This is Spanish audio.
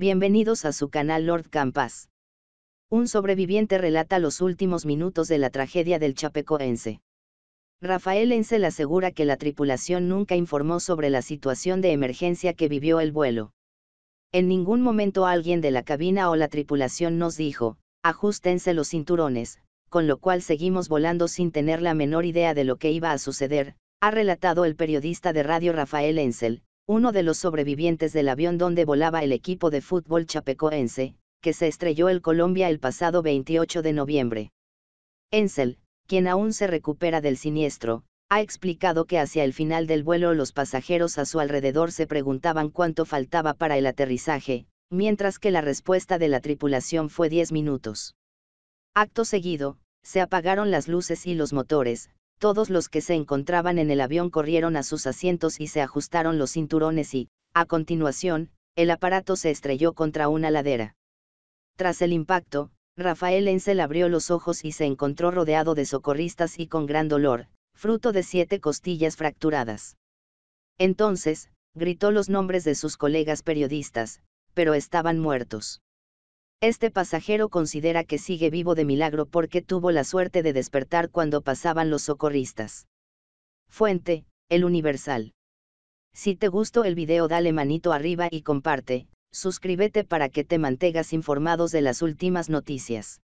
Bienvenidos a su canal Lord Campas. Un sobreviviente relata los últimos minutos de la tragedia del Chapecoense. Rafael Encel asegura que la tripulación nunca informó sobre la situación de emergencia que vivió el vuelo. En ningún momento alguien de la cabina o la tripulación nos dijo, ajustense los cinturones, con lo cual seguimos volando sin tener la menor idea de lo que iba a suceder, ha relatado el periodista de radio Rafael Encel, uno de los sobrevivientes del avión donde volaba el equipo de fútbol chapecoense, que se estrelló el Colombia el pasado 28 de noviembre. Ensel, quien aún se recupera del siniestro, ha explicado que hacia el final del vuelo los pasajeros a su alrededor se preguntaban cuánto faltaba para el aterrizaje, mientras que la respuesta de la tripulación fue 10 minutos. Acto seguido, se apagaron las luces y los motores, todos los que se encontraban en el avión corrieron a sus asientos y se ajustaron los cinturones y, a continuación, el aparato se estrelló contra una ladera. Tras el impacto, Rafael Ensel abrió los ojos y se encontró rodeado de socorristas y con gran dolor, fruto de siete costillas fracturadas. Entonces, gritó los nombres de sus colegas periodistas, pero estaban muertos. Este pasajero considera que sigue vivo de milagro porque tuvo la suerte de despertar cuando pasaban los socorristas. Fuente, El Universal. Si te gustó el video dale manito arriba y comparte, suscríbete para que te mantengas informados de las últimas noticias.